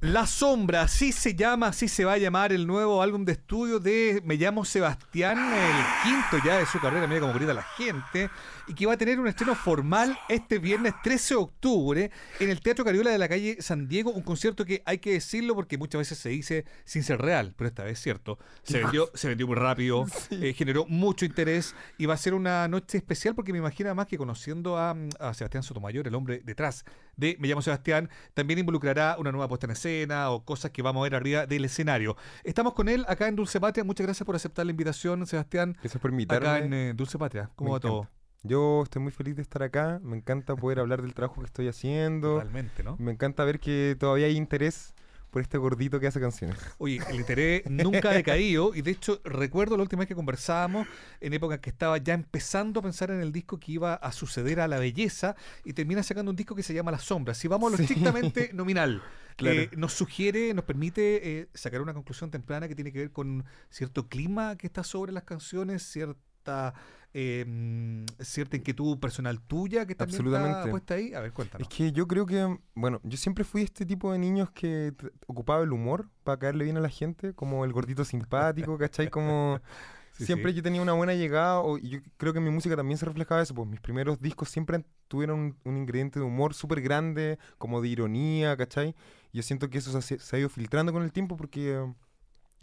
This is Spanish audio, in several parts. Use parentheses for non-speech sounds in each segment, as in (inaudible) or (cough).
La Sombra, así se llama, así se va a llamar el nuevo álbum de estudio de Me llamo Sebastián, el quinto ya de su carrera, mira como grita la gente, y que va a tener un estreno formal este viernes 13 de octubre en el Teatro Cariola de la calle San Diego, un concierto que hay que decirlo porque muchas veces se dice sin ser real, pero esta vez es cierto, se vendió, se muy rápido, (laughs) eh, generó mucho interés y va a ser una noche especial porque me imagino más que conociendo a, a Sebastián Sotomayor, el hombre detrás de Me llamo Sebastián, también involucrará una nueva puesta en escena o cosas que vamos a ver arriba del escenario. Estamos con él acá en Dulce Patria. Muchas gracias por aceptar la invitación, Sebastián. Gracias por invitarme. Acá en eh, Dulce Patria. ¿Cómo va todo? Yo estoy muy feliz de estar acá. Me encanta poder hablar del trabajo que estoy haciendo. realmente ¿no? Me encanta ver que todavía hay interés por este gordito que hace canciones. Oye, el interés nunca ha decaído y de hecho recuerdo la última vez que conversábamos en época que estaba ya empezando a pensar en el disco que iba a suceder a la belleza y termina sacando un disco que se llama La Sombra. Si vamos a lo estrictamente (laughs) nominal, eh, nos sugiere, nos permite eh, sacar una conclusión temprana que tiene que ver con cierto clima que está sobre las canciones, cierto cierta em, cierta inquietud personal tuya que también Absolutamente. está puesta ahí? A ver, cuéntanos. Es que yo creo que, bueno, yo siempre fui este tipo de niños que ocupaba el humor para caerle bien a la gente, como el gordito simpático, ¿cachai? Como... (laughs) siempre yo tenía una buena llegada, o, y yo creo que mi música también se reflejaba eso, pues mis primeros discos siempre tuvieron un, ingrediente de humor súper grande, como de ironía, ¿cachai? Yo siento que eso se, ha ido filtrando con el tiempo porque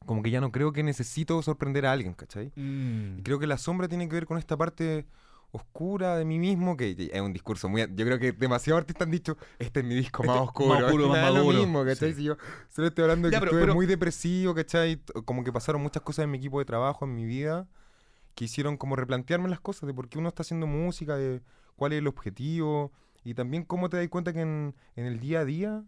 como que ya no creo que necesito sorprender a alguien, ¿cachai? Y mm. creo que la sombra tiene que ver con esta parte oscura de mí mismo, que es un discurso muy... Yo creo que demasiados artistas han dicho, este es mi disco este más oscuro, más, oscuro, (laughs) más maduro. mismo, ¿cachai? Si yo solo estoy hablando de que pero, estuve muy depresivo, ¿cachai? Como que pasaron muchas cosas en mi equipo de trabajo, en mi vida, que hicieron como replantearme las cosas, de por qué uno está haciendo música, de cuál es el objetivo, y también cómo te das cuenta que en, en el día a día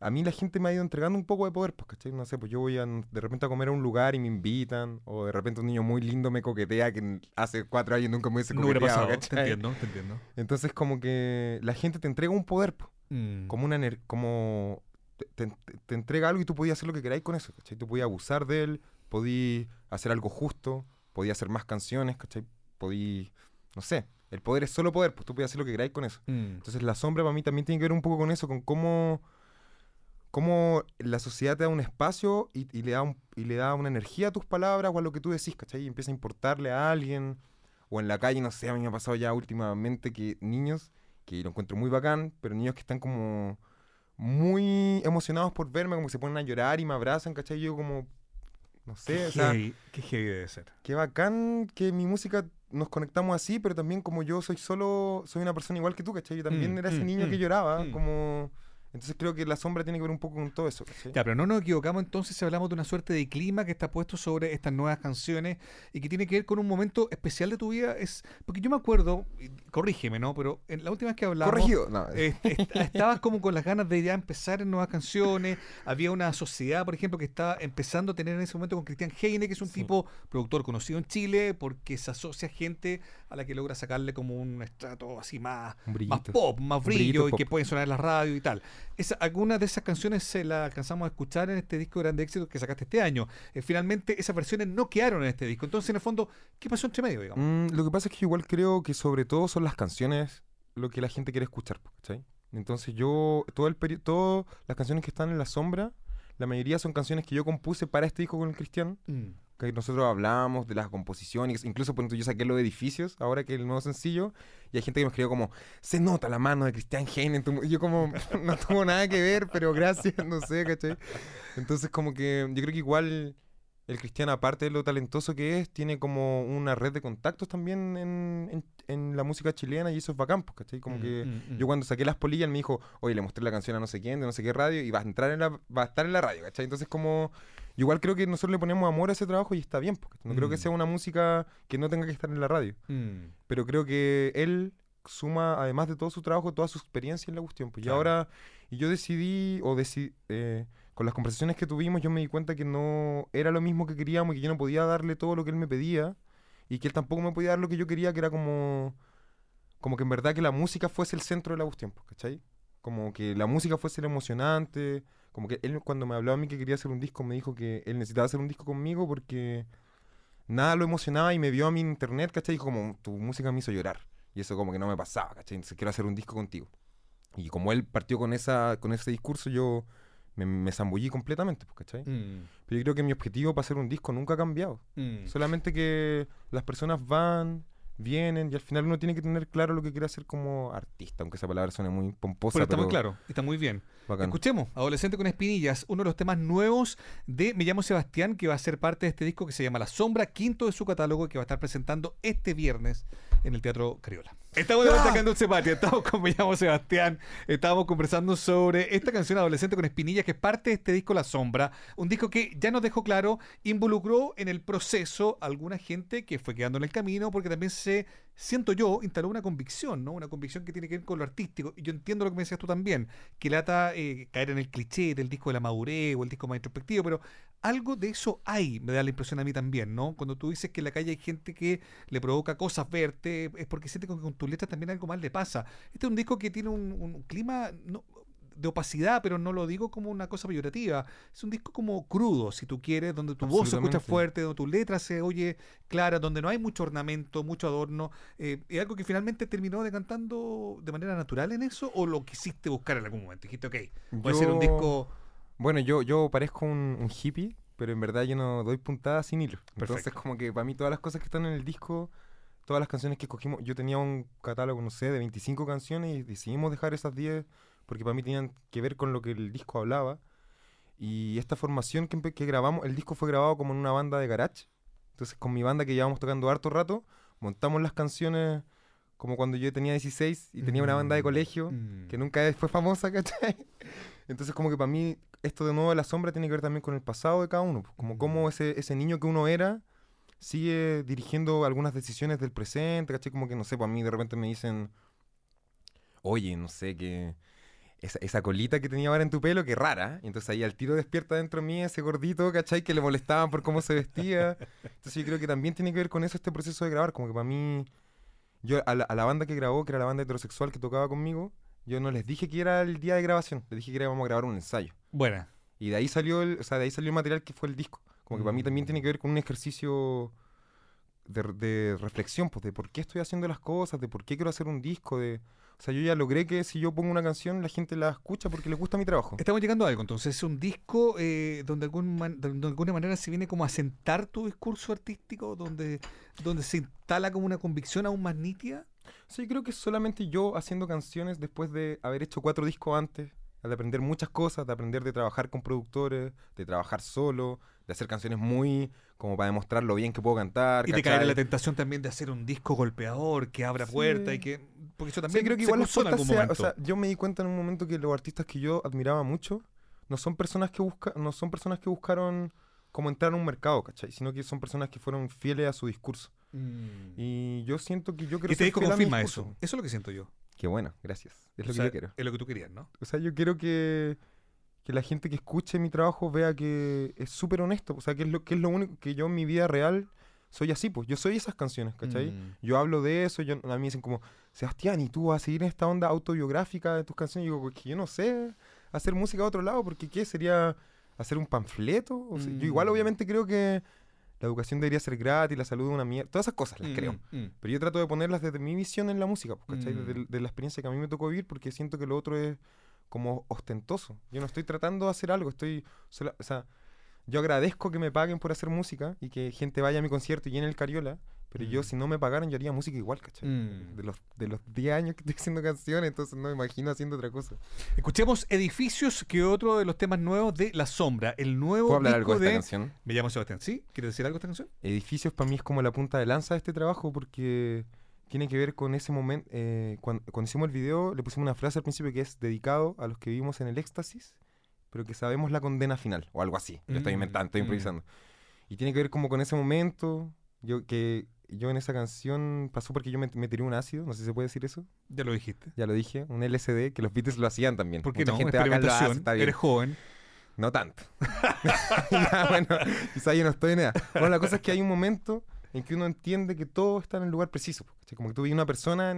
a mí la gente me ha ido entregando un poco de poder, pues, ¿cachai? No sé, pues yo voy mm, de repente a comer a un lugar y me invitan, o de repente un niño muy lindo me coquetea que hace cuatro años nunca me hubiese coqueteado, no hubiera pasado, ¿cachai? Te entiendo, te entiendo. Entonces como que la gente te entrega un poder, pues, mm. como una... como te, entrega algo y tú podías hacer lo que queráis con eso, ¿cachai? Tú podías abusar de él, podías hacer algo justo, podías hacer más canciones, ¿cachai? Podías, no sé, el poder es solo poder, pues tú podías hacer lo que queráis con eso. Mm. Entonces la sombra para mí también tiene que ver un poco con eso, con cómo cómo la sociedad te da un espacio y, le da y le da una energía a tus palabras o a lo que tú decís, ¿cachai? Y empieza a importarle a alguien, o en la calle, no sé, a mí me ha pasado ya últimamente que niños, que lo encuentro muy bacán, pero niños que están como muy emocionados por verme, como se ponen a llorar y me abrazan, ¿cachai? Yo como, no sé, o sea, qué heavy debe ser. Qué bacán que mi música nos conectamos así, pero también como yo soy solo, soy una persona igual que tú, ¿cachai? Yo también mm, era ese mm, niño que mm, lloraba, como... Entonces creo que la sombra tiene que ver un poco con todo eso. claro, pero no nos equivocamos entonces si hablamos de una suerte de clima que está puesto sobre estas nuevas canciones y que tiene que ver con un momento especial de tu vida. Es porque yo me acuerdo, corrígeme, ¿no? Pero en la última vez que hablamos. Corregido, eh, (laughs) estabas como con las ganas de ya empezar en nuevas canciones. Había una sociedad, por ejemplo, que estaba empezando a tener en ese momento con Cristian Heine, que es un tipo productor conocido en Chile, porque se asocia gente a la que logra sacarle como un estrato así más, más pop, más brillo, y que pueden sonar en la radio y tal algunas de esas canciones se las alcanzamos a escuchar en este disco de grande éxito que sacaste este año. Eh, finalmente, esas versiones no quedaron en este disco. Entonces, en el fondo, ¿qué pasó entre medio, digamos? Mm, lo que pasa es que igual creo que sobre todo son las canciones lo que la gente quiere escuchar, Entonces yo, todo el todas las canciones que están en la sombra, la mayoría son canciones que yo compuse para este disco con el Cristian. Mm que nosotros hablábamos de las composiciones, incluso por yo saqué lo de edificios, ahora que el nuevo sencillo, y hay gente que me escribió como, se nota la mano de Cristian Heine, yo como, (laughs) no tuvo nada que ver, pero gracias, (laughs) no sé, ¿cachai? Entonces como que yo creo que igual el cristiano, aparte de lo talentoso que es, tiene como una red de contactos también en, en, la música chilena y eso es bacán, pues, ¿cachai? Como mm, que mm, mm. yo cuando saqué las polillas, me dijo, oye, le mostré la canción a no sé quién, de no sé qué radio, y va a, entrar en la, va a estar en la radio, ¿cachai? Entonces como, igual creo que nosotros le ponemos amor a ese trabajo y está bien, porque no creo que sea una música que no tenga que estar en la radio. Pero creo que él suma, además de todo su trabajo, toda su experiencia en la cuestión. Pues, Y ahora, y yo decidí, o decidí... Eh, con las conversaciones que tuvimos yo me di cuenta que no era lo mismo que queríamos y que yo no podía darle todo lo que él me pedía y que él tampoco me podía dar lo que yo quería, que era como, como que en verdad que la música fuese el centro de la cuestión, ¿cachai? Como que la música fuese el emocionante, como que él cuando me hablaba a mí que quería hacer un disco me dijo que él necesitaba hacer un disco conmigo porque nada lo emocionaba y me vio a mí en internet, ¿cachai? Y como tu música me hizo llorar y eso como que no me pasaba, ¿cachai? Entonces quiero hacer un disco contigo. Y como él partió con, esa, con ese discurso, yo me, zambullí completamente, pues, ¿cachai? Mm. Pero yo creo que mi objetivo para hacer un disco nunca ha cambiado. Mm. Solamente que las personas van, vienen y al final uno tiene que tener claro lo que quiere hacer como artista, aunque esa palabra suene muy pomposa. Pero está muy claro, está muy bien. Escuchemos, Adolescente con Espinillas, uno de los temas nuevos de Me llamo Sebastián, que va a ser parte de este disco que se llama La Sombra, quinto de su catálogo, que va a estar presentando este viernes en el Teatro Cariola. Estamos de vuelta acá estamos con me llamo Sebastián, estábamos conversando sobre esta canción adolescente con espinillas que es parte de este disco La Sombra, un disco que ya nos dejó claro, involucró en el proceso a alguna gente que fue quedando en el camino porque también se siento yo, instalar una convicción, ¿no? Una convicción que tiene que ver con lo artístico. Y yo entiendo lo que me decías tú también, que lata eh, caer en el cliché del disco de la madurez o el disco más introspectivo, pero algo de eso hay, me da la impresión a mí también, ¿no? Cuando tú dices que en la calle hay gente que le provoca cosas verte, es porque siente que con tus letras también algo mal le pasa. Este es un disco que tiene un, un clima, no, de opacidad, pero no lo digo como una cosa peyorativa. Es un disco como crudo, si tú quieres, donde tu voz se escucha fuerte, donde tu letra se oye clara, donde no hay mucho ornamento, mucho adorno. Eh, ¿Es algo que finalmente terminó decantando de manera natural en eso o lo quisiste buscar en algún momento? Dijiste, ok, puede ser un disco... Bueno, yo, yo parezco un, hippie, pero en verdad yo no doy puntadas sin hilo. Entonces, como que para mí todas las cosas que están en el disco, todas las canciones que escogimos, yo tenía un catálogo, no sé, de 25 canciones y decidimos dejar esas 10 porque para mí tenían que ver con lo que el disco hablaba. Y esta formación que, grabamos, el disco fue grabado como en una banda de garage. Entonces con mi banda que llevábamos tocando harto rato, montamos las canciones como cuando yo tenía 16 y tenía una banda de mm. colegio mm. que nunca fue famosa, (laughs) ¿cachai? Entonces como que para mí esto de nuevo de la sombra tiene que ver también con el pasado de cada uno, como mm. cómo ese, ese niño que uno era sigue dirigiendo algunas decisiones del presente, ¿cachai? Como que no sé, para pues mí de repente me dicen, oye, no sé, qué esa, esa, colita que tenía ahora en tu pelo, que rara. ¿eh? entonces ahí al tiro despierta dentro de mí ese gordito, ¿cachai? Que le molestaban por cómo se vestía. Entonces yo creo que también tiene que ver con eso este proceso de grabar. Como que para mí, yo a la, banda que grabó, que era la banda heterosexual que tocaba conmigo, yo no les dije que era el día de grabación, les dije que íbamos a grabar un ensayo. Buena. Y de ahí salió el, o sea, de ahí salió el material que fue el disco. Como que para mí mm. también tiene que ver con un ejercicio de, reflexión, pues, de por qué estoy haciendo las cosas, de por qué quiero hacer un disco, de... O sea, yo ya logré que si yo pongo una canción, la gente la escucha porque le gusta mi trabajo. Estamos llegando a algo, entonces, es un disco eh, donde algún de alguna manera se viene como a sentar tu discurso artístico, donde, donde se instala como una convicción aún más nítida. Sí, creo que solamente yo haciendo canciones después de haber hecho cuatro discos antes, de aprender muchas cosas, de aprender de trabajar con productores, de trabajar solo, de hacer canciones muy como para demostrar lo bien que puedo cantar. Y te cae la tentación también de hacer un disco golpeador que abra puerta y que. Porque yo también creo que igual O sea, yo me di cuenta en un momento que los artistas que yo admiraba mucho no son personas que busca, no son personas que buscaron como entrar a un mercado, ¿cachai? Sino que son personas que fueron fieles a su discurso. Mm. Y yo siento que yo creo que. confirma eso. Eso es lo que siento yo. Qué bueno, gracias. Es lo que yo quiero. Es lo que tú querías, ¿no? O sea, yo quiero que que la gente que escuche mi trabajo vea que es súper honesto, o sea, que es, lo, que es lo único que yo en mi vida real soy así, pues yo soy esas canciones, ¿cachai? Mm. Yo hablo de eso, yo, a mí me dicen como, Sebastián, ¿y tú vas a seguir en esta onda autobiográfica de tus canciones? Y digo, pues que yo no sé hacer música a otro lado, porque ¿qué? ¿Sería hacer un panfleto? Yo igual mm. obviamente creo que la educación debería ser gratis, la salud una mierda, todas esas cosas las mm, creo. Pero yo trato de ponerlas desde mi visión en la música, pues, ¿cachai? de la experiencia que a mí me tocó vivir, porque siento que lo otro es como ostentoso. Yo no estoy tratando de hacer algo, estoy... o sea, yo agradezco que me paguen por hacer música y que gente vaya a mi concierto y llene el Cariola, pero yo mm. si no me pagaran yo haría música igual, ¿cachai? Mm. De, los, de 10 años que estoy haciendo canciones, entonces no me imagino haciendo otra cosa. Escuchemos Edificios, que otro de los temas nuevos de La Sombra, el nuevo... ¿Puedo Me llamo Sebastián, ¿sí? ¿Quieres decir algo de esta canción? Edificios para mí es como la punta de lanza de este trabajo porque tiene que ver con ese momento, eh, cuando, hicimos el video le pusimos una frase al principio que es dedicado a los que vivimos en el éxtasis, pero que sabemos la condena final, o algo así, lo estoy mm, inventando, estoy mm. improvisando. Y tiene que ver como con ese momento, yo que yo en esa canción pasó porque yo me, tiré un ácido, no sé si se puede decir eso. Ya lo dijiste. Ya lo dije, un LSD, que los Beatles lo hacían también. Porque la no, gente va a hace, está bien. eres joven. No tanto. (laughs) ya, bueno, quizás yo no estoy en edad. Bueno, la cosa es que hay un momento en que uno entiende que todo está en el lugar preciso. Como que tú ves una persona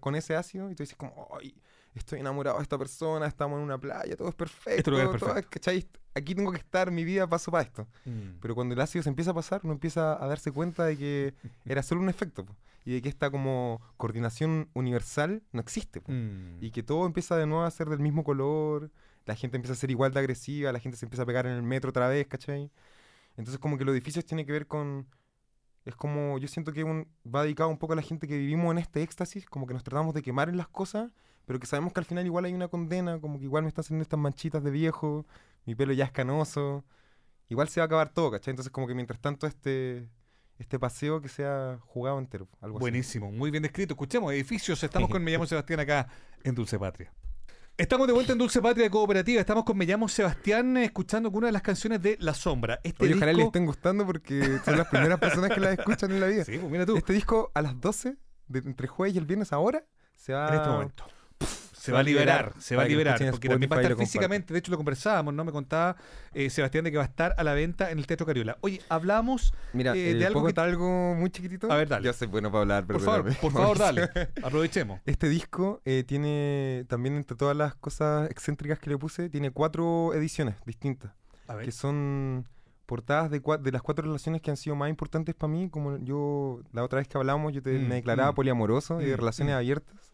con ese ácido y tú dices como, ¡ay! Estoy enamorado de esta persona, estamos en una playa, todo es perfecto. Este es ¿cachai? Aquí tengo que estar, mi vida paso para esto. Mm. Pero cuando el ácido se empieza a pasar, uno empieza a darse cuenta de que (laughs) era solo un efecto y de que esta como coordinación universal no existe. Mm. Y que todo empieza de nuevo a ser del mismo color, la gente empieza a ser igual de agresiva, la gente se empieza a pegar en el metro otra vez, ¿cachai? Entonces como que los edificios tiene que ver con es como, yo siento que un, va dedicado un poco a la gente que vivimos en este éxtasis, como que nos tratamos de quemar en las cosas, pero que sabemos que al final igual hay una condena, como que igual me están saliendo estas manchitas de viejo, mi pelo ya es canoso, igual se va a acabar todo, ¿cachai? Entonces como que mientras tanto este, este paseo que sea jugado entero. Algo Buenísimo, muy bien descrito. Escuchemos, edificios, estamos con, (laughs) me llamo Sebastián acá en Dulce Patria. Estamos de vuelta en Dulce Patria Cooperativa. Estamos con Me llamo Sebastián eh, escuchando una de las canciones de La Sombra. Este disco... ojalá les estén gustando porque son las primeras personas que las escuchan en la vida. Sí, pues, mira tú. Este disco a las 12, de, entre jueves y el viernes ahora, se va. En este momento. Se, va a liberar, se va a liberar, porque también va a estar físicamente, de hecho lo conversábamos, ¿no? Me contaba eh, Sebastián de que va a estar a la venta en el Teatro Cariola. Oye, hablamos Mira, eh, eh, de algo algo muy chiquitito? A ver, dale. Yo soy bueno para hablar, pero... Por favor, dale, (laughs) aprovechemos. Este disco tiene, también entre todas las cosas excéntricas que le puse, tiene cuatro ediciones distintas, a ver. que son portadas de, las cuatro relaciones que han sido más importantes para mí, como yo la otra vez que hablamos, yo te, mm, me declaraba mm. poliamoroso y de mm, relaciones abiertas.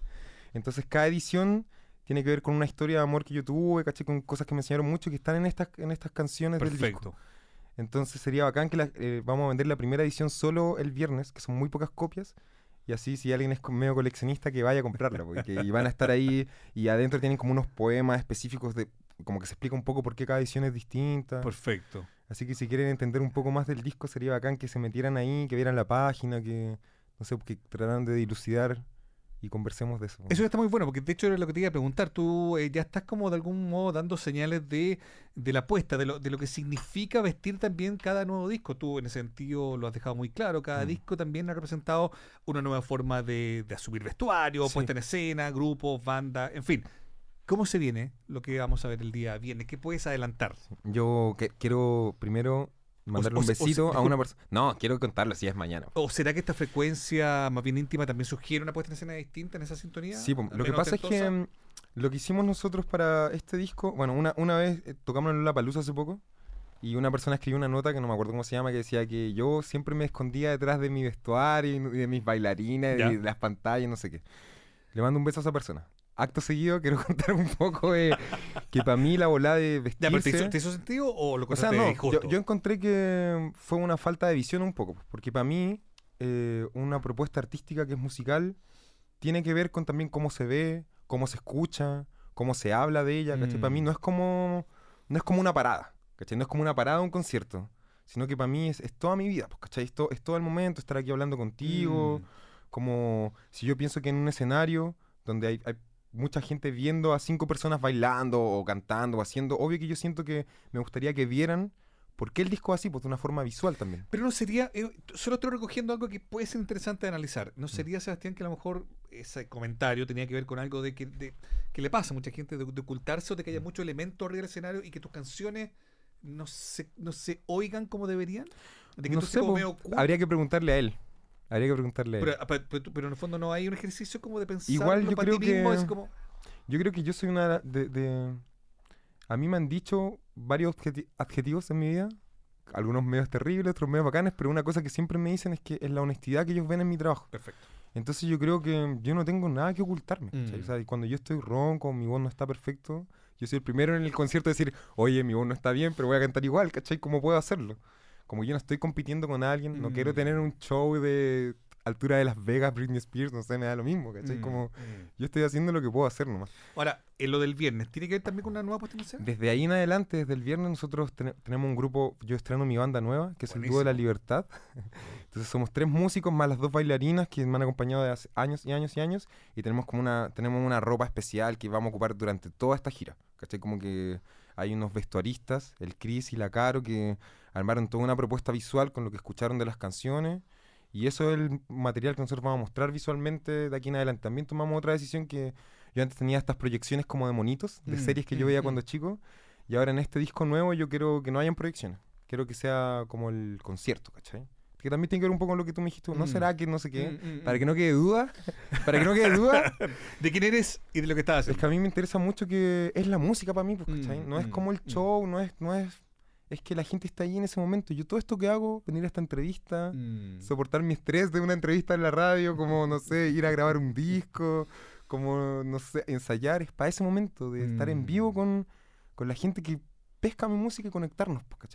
Entonces cada edición tiene que ver con una historia de amor que yo tuve, caché, con cosas que me enseñaron mucho que están en estas, en estas canciones del disco. Entonces sería bacán que eh, vamos a vender la primera edición solo el viernes, que son muy pocas copias. Y así, si alguien es medio coleccionista, que vaya a comprarla, porque van a estar ahí y adentro tienen como unos poemas específicos de como que se explica un poco por qué cada edición es distinta. Perfecto. Así que si quieren entender un poco más del disco, sería bacán que se metieran ahí, que vieran la página, que no sé, que trataran de dilucidar y conversemos de eso. Eso está muy bueno, porque de hecho era lo que te iba a preguntar. Tú eh, ya estás como de algún modo dando señales de, de la apuesta, de lo, de lo que significa vestir también cada nuevo disco. Tú en ese sentido lo has dejado muy claro. Cada mm. disco también ha representado una nueva forma de, asumir vestuario, puesta en escena, grupos, bandas, en fin. ¿Cómo se viene lo que vamos a ver el día viene? ¿Qué puedes adelantar? Yo quiero primero Mandarle un besito a una persona. No, quiero contarlo si es mañana. ¿O será que esta frecuencia más bien íntima también sugiere una puesta en escena distinta en esa sintonía? Sí, lo que pasa es que mm, lo que hicimos nosotros para este disco, bueno, una, una vez eh, tocamos en La Palusa hace poco y una persona escribió una nota que no me acuerdo cómo se llama que decía que yo siempre me escondía detrás de mi vestuario y de mis bailarinas, y de las pantallas, no sé qué. Le mando un beso a esa persona acto seguido (laughs) quiero contar un poco de que para mí la volada de vestirse... ¿te, hizo, sentido o lo o sea, no, yo, encontré que fue una falta de visión un poco, porque para mí eh, una propuesta artística que es musical tiene que ver con también cómo se ve, cómo se escucha, cómo se habla de ella, ¿cachai? Para mí no mm. es como no es como una parada, ¿cachai? No es como una parada un concierto, sino que para mí es, es, toda mi vida, pues, ¿cachai? Es, todo el momento, estar aquí hablando contigo, mm. como si yo pienso que en un escenario donde hay mucha gente viendo a cinco personas bailando o cantando o haciendo. Obvio que yo siento que me gustaría que vieran por qué el disco así, pues de una forma visual también. Pero no sería, eh, solo estoy recogiendo algo que puede ser interesante de analizar. ¿No mm. sería, Sebastián, que a lo mejor ese comentario tenía que ver con algo de que, que le pasa a mucha gente de, ocultarse o de que haya mm. mucho elemento arriba del escenario y que tus canciones no se, no se oigan como deberían? no sé, habría que preguntarle a él. Habría que preguntarle. Ah, pero, pero, pero, en el fondo no hay un ejercicio como de pensar. Igual yo creo que. Yo creo que yo soy una de, de... A mí me han dicho varios adjetivos en mi vida. Algunos medios terribles, otros medios bacanes, pero una cosa que siempre me dicen es que es la honestidad que ellos ven en mi trabajo. Perfecto. Entonces yo creo que yo no tengo nada que ocultarme. Mm. O sea, cuando yo estoy ronco, mi voz no está perfecto, yo soy el primero en el concierto a decir, oye, mi voz no está bien, pero voy a cantar igual, ¿cachai? ¿Cómo puedo hacerlo? como yo no estoy compitiendo con alguien, no quiero mm. tener un show de altura de Las Vegas, Britney Spears, no sé, me da lo mismo, ¿cachai? Mm, como mm. yo estoy haciendo lo que puedo hacer nomás. Ahora, en eh, lo del viernes, ¿tiene que ver también con una nueva postulación? Desde ahí en adelante, desde el viernes, nosotros tenemos un grupo, yo estreno mi banda nueva, que es el Dúo de la Libertad. (laughs) Entonces somos tres músicos más las dos bailarinas que me han acompañado de hace años y años y años, y tenemos como una, tenemos una ropa especial que vamos a ocupar durante toda esta gira, ¿cachai? Como que hay unos vestuaristas, el Chris y la Caro, que armaron toda una propuesta visual con lo que escucharon de las canciones. Y eso es el material que nosotros vamos a mostrar visualmente de aquí en adelante. También tomamos otra decisión que yo antes tenía estas proyecciones como de monitos, de mm, series que yo mm, veía mm. cuando chico. Y ahora en este disco nuevo yo quiero que no hayan proyecciones. Quiero que sea como el concierto, ¿cachai? Que también tiene que ver un poco con lo que tú me dijiste. ¿No será que no sé qué? Para que no quede duda. (laughs) para que no quede duda. (laughs) de quién eres y de lo que estás haciendo. Es que a mí me interesa mucho que es la música para mí, pues, ¿cachai? No es como el show, no es, no es es que la gente está ahí en ese momento. Yo todo esto que hago, venir a esta entrevista, mm. soportar mi estrés de una entrevista en la radio, como, no sé, ir a grabar un disco, como, no sé, ensayar, es para ese momento de estar en vivo mm. con, la gente que pesca mi música y conectarnos, porque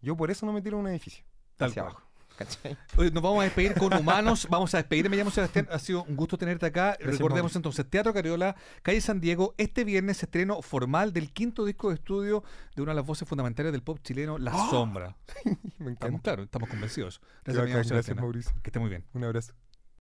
yo por eso no me tiro a un edificio, hacia abajo. Nos vamos a despedir con humanos. Vamos a despedirme, me llamo Sebastián. Ha sido un gusto tenerte acá. Recordemos entonces, Teatro Cariola, calle San Diego. Este viernes estreno formal del quinto disco de estudio de una de las voces fundamentales del pop chileno, La ¡Oh! Sombra. (laughs) me encanta. Estamos, claro, estamos convencidos. gracias Mauricio. Que esté muy bien. Un abrazo.